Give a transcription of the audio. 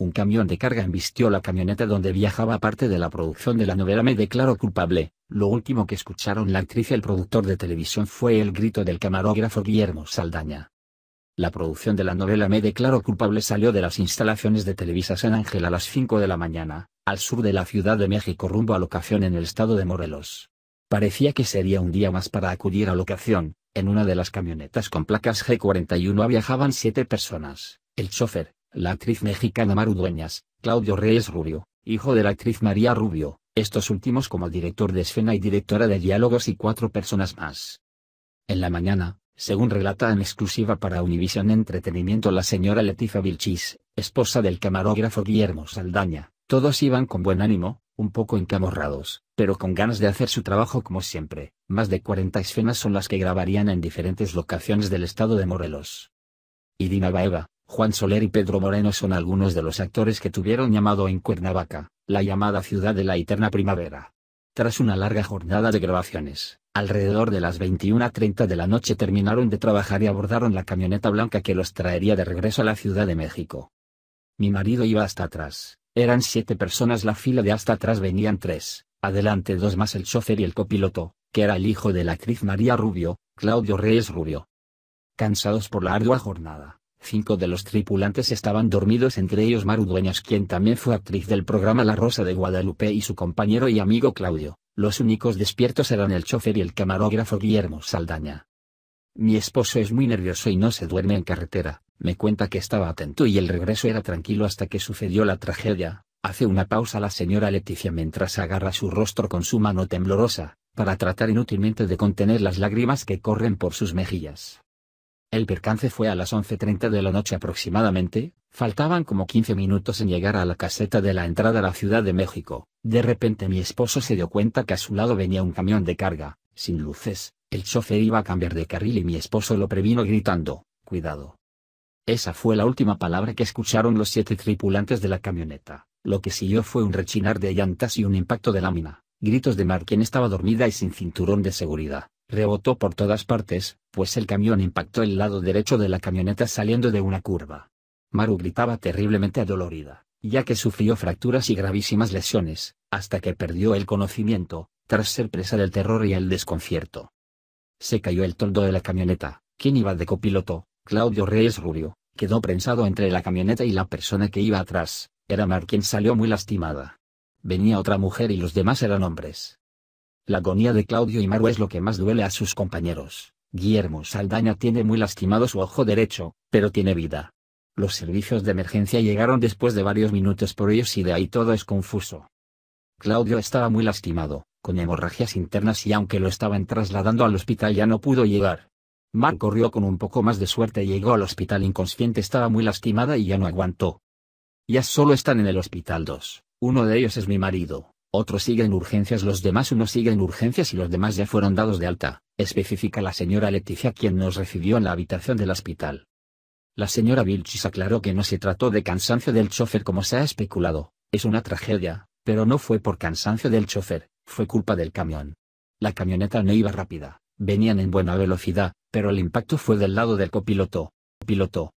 un camión de carga embistió la camioneta donde viajaba parte de la producción de la novela Me declaro culpable. Lo último que escucharon la actriz y el productor de televisión fue el grito del camarógrafo Guillermo Saldaña. La producción de la novela Me declaro culpable salió de las instalaciones de Televisa San Ángel a las 5 de la mañana, al sur de la Ciudad de México rumbo a locación en el estado de Morelos. Parecía que sería un día más para acudir a locación, en una de las camionetas con placas G41 viajaban siete personas, el chofer, la actriz mexicana Maru Dueñas, Claudio Reyes Rubio, hijo de la actriz María Rubio, estos últimos como director de escena y directora de diálogos y cuatro personas más. En la mañana, según relata en exclusiva para Univision Entretenimiento la señora Letifa Vilchis, esposa del camarógrafo Guillermo Saldaña, todos iban con buen ánimo, un poco encamorrados, pero con ganas de hacer su trabajo como siempre. Más de 40 escenas son las que grabarían en diferentes locaciones del estado de Morelos. Y Dina Baeva, Juan Soler y Pedro Moreno son algunos de los actores que tuvieron llamado en Cuernavaca, la llamada ciudad de la eterna primavera. Tras una larga jornada de grabaciones, alrededor de las 21.30 de la noche terminaron de trabajar y abordaron la camioneta blanca que los traería de regreso a la Ciudad de México. Mi marido iba hasta atrás, eran siete personas la fila de hasta atrás venían tres, adelante dos más el chofer y el copiloto, que era el hijo de la actriz María Rubio, Claudio Reyes Rubio. Cansados por la ardua jornada, Cinco de los tripulantes estaban dormidos entre ellos Maru Dueñas quien también fue actriz del programa La Rosa de Guadalupe y su compañero y amigo Claudio, los únicos despiertos eran el chofer y el camarógrafo Guillermo Saldaña. Mi esposo es muy nervioso y no se duerme en carretera, me cuenta que estaba atento y el regreso era tranquilo hasta que sucedió la tragedia, hace una pausa la señora Leticia mientras agarra su rostro con su mano temblorosa, para tratar inútilmente de contener las lágrimas que corren por sus mejillas. El percance fue a las 11.30 de la noche aproximadamente, faltaban como 15 minutos en llegar a la caseta de la entrada a la Ciudad de México. De repente mi esposo se dio cuenta que a su lado venía un camión de carga, sin luces, el chofer iba a cambiar de carril y mi esposo lo previno gritando, cuidado. Esa fue la última palabra que escucharon los siete tripulantes de la camioneta. Lo que siguió fue un rechinar de llantas y un impacto de lámina, gritos de Mar quien estaba dormida y sin cinturón de seguridad, rebotó por todas partes, pues el camión impactó el lado derecho de la camioneta saliendo de una curva. Maru gritaba terriblemente adolorida, ya que sufrió fracturas y gravísimas lesiones, hasta que perdió el conocimiento, tras ser presa del terror y el desconcierto. Se cayó el toldo de la camioneta, quien iba de copiloto, Claudio Reyes Rubio, quedó prensado entre la camioneta y la persona que iba atrás, era Mar quien salió muy lastimada. Venía otra mujer y los demás eran hombres. La agonía de Claudio y Maru es lo que más duele a sus compañeros. Guillermo Saldaña tiene muy lastimado su ojo derecho, pero tiene vida. Los servicios de emergencia llegaron después de varios minutos por ellos y de ahí todo es confuso. Claudio estaba muy lastimado, con hemorragias internas y aunque lo estaban trasladando al hospital ya no pudo llegar. Mar corrió con un poco más de suerte y llegó al hospital inconsciente estaba muy lastimada y ya no aguantó. Ya solo están en el hospital dos, uno de ellos es mi marido, otro sigue en urgencias, los demás uno sigue en urgencias y los demás ya fueron dados de alta, especifica la señora Leticia quien nos recibió en la habitación del hospital. La señora Vilchis aclaró que no se trató de cansancio del chofer como se ha especulado, es una tragedia, pero no fue por cansancio del chofer, fue culpa del camión. La camioneta no iba rápida, venían en buena velocidad, pero el impacto fue del lado del copiloto. Piloto,